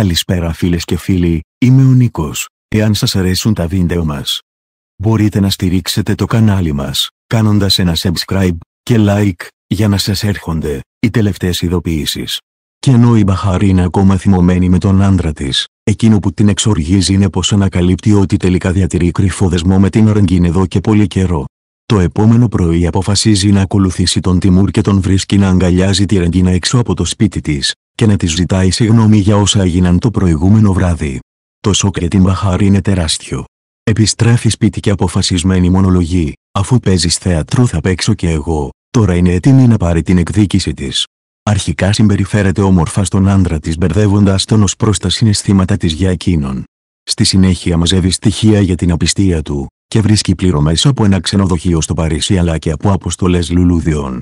Καλησπέρα φίλες και φίλοι, είμαι ο Νίκος. Εάν σας αρέσουν τα βίντεο μας, μπορείτε να στηρίξετε το κανάλι μας, κάνοντας ένα subscribe και like, για να σας έρχονται οι τελευταίες ειδοποιήσεις. Και ενώ η Μπαχαρή είναι ακόμα θυμωμένη με τον άντρα της, εκείνο που την εξοργίζει είναι πως ανακαλύπτει ότι τελικά διατηρεί κρυφό δεσμό με την Ρεγκίν εδώ και πολύ καιρό. Το επόμενο πρωί αποφασίζει να ακολουθήσει τον Τιμούρ και τον βρίσκει να αγκαλιάζει τη Ρενγκίνα έξω από το σπίτι της, και να της ζητάει συγγνώμη για όσα έγιναν το προηγούμενο βράδυ. Το σοκ για την Μπαχάρη είναι τεράστιο. Επιστρέφει σπίτι και αποφασισμένη μονολογή, αφού παίζεις θέατρο θα παίξω και εγώ, τώρα είναι έτοιμη να πάρει την εκδίκηση της. Αρχικά συμπεριφέρεται όμορφα στον άντρα της μπερδεύοντας τον ως προς τα συναισθήματα της για εκείνον. Στη συνέχεια μαζεύει στοιχεία για την απιστία του, και βρίσκει πληρωμές από ένα ξενοδοχείο στο Παρίσι αλλά και από αποστολές λουλούδιων.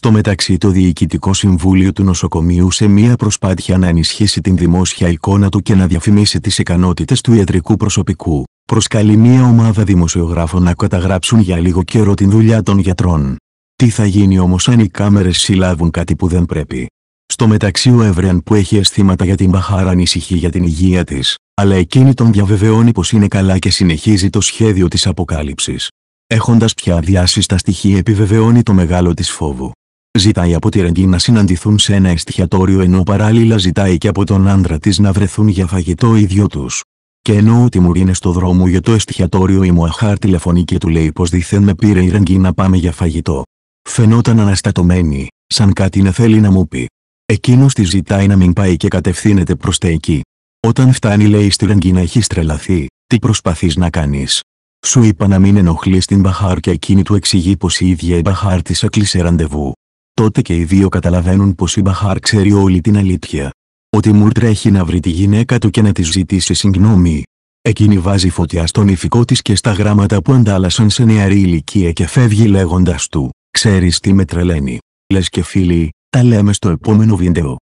Στο μεταξύ το Διοικητικό Συμβούλιο του Νοσοκομείου σε μία προσπάθεια να ενισχύσει την δημόσια εικόνα του και να διαφημίσει τις ικανότητες του ιατρικού προσωπικού, προσκαλεί μία ομάδα δημοσιογράφων να καταγράψουν για λίγο καιρό την δουλειά των γιατρών. Τι θα γίνει όμως αν οι κάμερες συλλάβουν κάτι που δεν πρέπει. Στο μεταξύ ο Εύρεαν που έχει αισθήματα για την Μπαχάρα ανησυχεί για την υγεία της, αλλά εκείνη τον διαβεβαιώνει πως είναι καλά και συνεχίζει το σχέδιο της αποκάλυψης. Έχοντας πια αδειάσει τα στοιχεία επιβεβαιώνει το μεγάλο της φόβο. Ζητάει από τη Ρεγκή να συναντηθούν σε ένα εστιατόριο ενώ παράλληλα ζητάει και από τον άντρα της να βρεθούν για φαγητό οι δυο τους. Και ενώ ο Τιμουρ είναι στο δρόμο για το εστιατόριο η Μουαχάρ τηλεφωνεί και του λέει πως δήθεν με πήρε η Ρεγκή να πάμε για φαγητό. Φαινόταν αναστατωμένη, σαν κάτι να θέλει να μου πει. Εκείνος της ζητάει να μην πάει και κατευθύνεται προς τα εκεί. Όταν φτάνει λέει στη Ρεγκή να έχει τρελαθεί, τι προσπαθείς να κάνεις. Σου είπα να μην ενοχλείς την Μπαχάρ και εκείνη του εξηγεί πως η ίδια η Μπαχάρ της έκλεισε ραντεβού τότε και οι δύο καταλαβαίνουν πως η Μπαχάρ ξέρει όλη την αλήθεια. Ότι μου τρέχει να βρει τη γυναίκα του και να της ζητήσει συγγνώμη. Εκείνη βάζει φωτιά στον ηφικό της και στα γράμματα που αντάλλασαν σε νεαρή ηλικία και φεύγει λέγοντας του «Ξέρεις τι με τρελαίνει». Λες και φίλοι, τα λέμε στο επόμενο βίντεο.